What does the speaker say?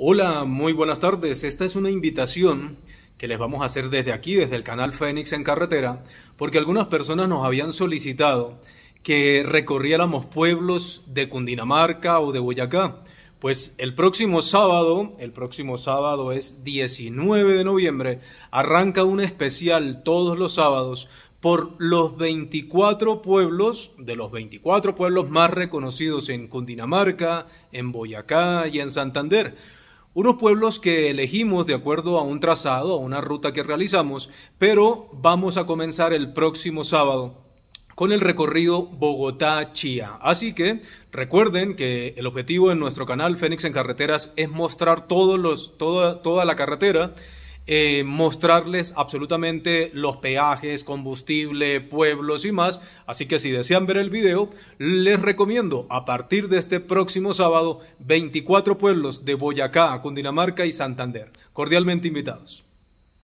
Hola, muy buenas tardes. Esta es una invitación que les vamos a hacer desde aquí, desde el canal Fénix en Carretera, porque algunas personas nos habían solicitado que recorriéramos pueblos de Cundinamarca o de Boyacá. Pues el próximo sábado, el próximo sábado es 19 de noviembre, arranca un especial todos los sábados por los 24 pueblos, de los 24 pueblos más reconocidos en Cundinamarca, en Boyacá y en Santander unos pueblos que elegimos de acuerdo a un trazado, a una ruta que realizamos, pero vamos a comenzar el próximo sábado con el recorrido Bogotá-Chía. Así que recuerden que el objetivo en nuestro canal Fénix en Carreteras es mostrar todos los, toda, toda la carretera eh, mostrarles absolutamente los peajes, combustible, pueblos y más. Así que si desean ver el video, les recomiendo a partir de este próximo sábado 24 pueblos de Boyacá, Cundinamarca y Santander. Cordialmente invitados.